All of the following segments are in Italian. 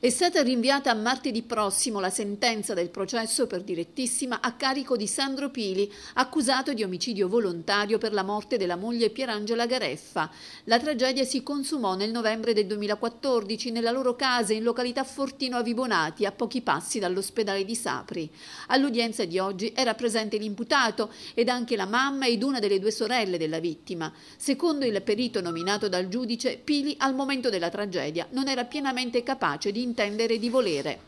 È stata rinviata a martedì prossimo la sentenza del processo per direttissima a carico di Sandro Pili, accusato di omicidio volontario per la morte della moglie Pierangela Gareffa. La tragedia si consumò nel novembre del 2014 nella loro casa in località Fortino Avibonati, a pochi passi dall'ospedale di Sapri. All'udienza di oggi era presente l'imputato ed anche la mamma ed una delle due sorelle della vittima. Secondo il perito nominato dal giudice, Pili al momento della tragedia non era pienamente capace di intendere di volere.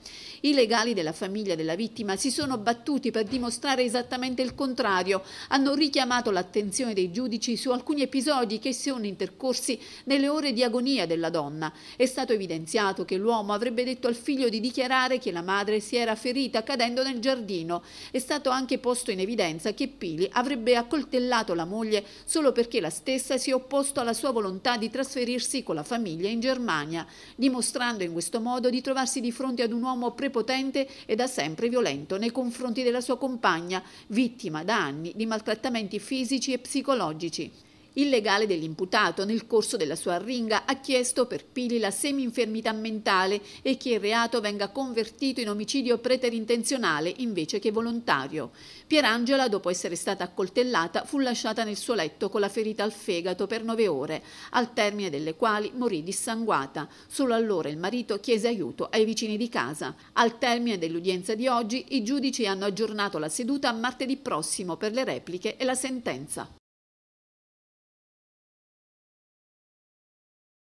I legali della famiglia della vittima si sono battuti per dimostrare esattamente il contrario, hanno richiamato l'attenzione dei giudici su alcuni episodi che sono intercorsi nelle ore di agonia della donna. È stato evidenziato che l'uomo avrebbe detto al figlio di dichiarare che la madre si era ferita cadendo nel giardino. È stato anche posto in evidenza che Pili avrebbe accoltellato la moglie solo perché la stessa si è opposto alla sua volontà di trasferirsi con la famiglia in Germania, dimostrando in questo modo di trovarsi di fronte ad un uomo preparato prepotente e da sempre violento nei confronti della sua compagna, vittima da anni di maltrattamenti fisici e psicologici. Il legale dell'imputato nel corso della sua arringa ha chiesto per Pili la semi-infermità mentale e che il reato venga convertito in omicidio preterintenzionale invece che volontario. Pierangela, dopo essere stata accoltellata, fu lasciata nel suo letto con la ferita al fegato per nove ore, al termine delle quali morì dissanguata. Solo allora il marito chiese aiuto ai vicini di casa. Al termine dell'udienza di oggi, i giudici hanno aggiornato la seduta a martedì prossimo per le repliche e la sentenza.